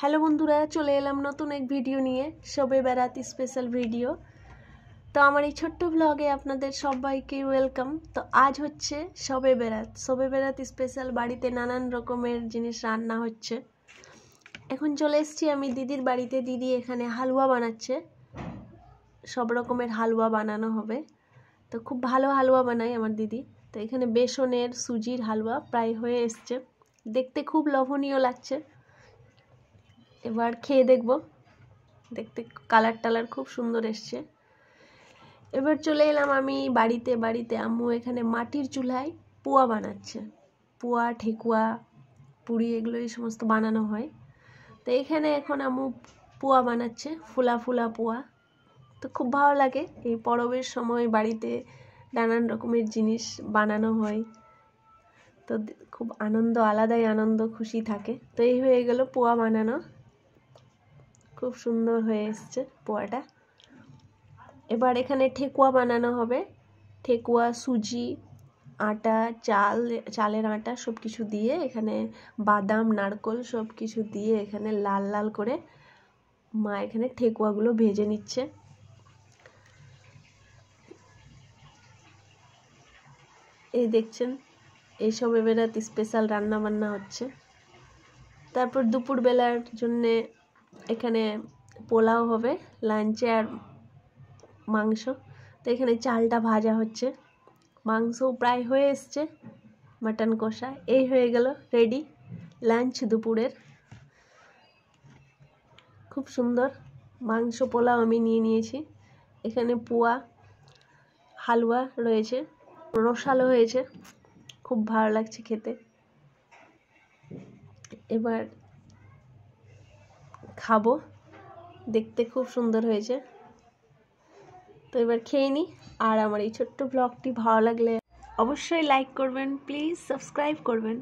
hello বন্ধুরা চলে এলাম নতুন এক ভিডিও নিয়ে সবে বেড়াত স্পেশাল ভিডিও তো আমার এই ছোট্ট ব্লগে আপনাদের সবাইকে ওয়েলকাম তো আজ হচ্ছে সবে বেড়াত সবে বেড়াত স্পেশাল বাড়িতে নানান রকমের জিনিস রান্না হচ্ছে এখন চলে এসছি আমি দিদির বাড়িতে দিদি এখানে হালুয়া বানাচ্ছে সব রকমের হালুয়া বানানো হবে তো খুব ভালো হালুয়া বানাই আমার দিদি তো এখানে বেসনের সুজির হালুয়া প্রায় হয়ে এসছে দেখতে খুব লোভনীয় লাগছে এবার খেয়ে দেখব দেখতে কালার টালার খুব সুন্দর এসছে এবার চলে এলাম আমি বাড়িতে বাড়িতে আম্মু এখানে মাটির চুলায় পোয়া বানাচ্ছে পোয়া ঠেকুয়া পুরি এগুলো এই সমস্ত বানানো হয় তো এখানে এখন আম্মু পোয়া বানাচ্ছে ফুলা ফুলা পোয়া তো খুব ভালো লাগে এই পরবের সময় বাড়িতে নানান রকমের জিনিস বানানো হয় তো খুব আনন্দ আলাদাই আনন্দ খুশি থাকে তো এই হয়ে গেল পোয়া বানানো খুব সুন্দর হয়ে এসছে পোয়াটা এবার এখানে ঠেকুয়া বানানো হবে ঠেকুয়া সুজি আটা চাল চালের আটা সব কিছু দিয়ে এখানে বাদাম নারকল সব কিছু দিয়ে এখানে লাল লাল করে মা এখানে ঠেকুয়াগুলো ভেজে নিচ্ছে এই দেখছেন এইসব এবার স্পেশাল রান্না বান্না হচ্ছে তারপর দুপুরবেলার জন্যে এখানে পোলাও হবে লাঞ্চে আর মাংস তো এখানে চালটা ভাজা হচ্ছে মাংস প্রায় হয়ে এসছে মাটন কষা এই হয়ে গেল রেডি লাঞ্চ দুপুরের খুব সুন্দর মাংস পোলাও আমি নিয়ে নিয়েছি এখানে পোয়া হালুয়া রয়েছে রসালো হয়েছে খুব ভালো লাগছে খেতে এবার খাবো দেখতে খুব সুন্দর হয়েছে তো এবার খেয়ে নিই আর আমার এই ছোট্ট ব্লগটি ভালো লাগলে অবশ্যই লাইক করবেন প্লিজ সাবস্ক্রাইব করবেন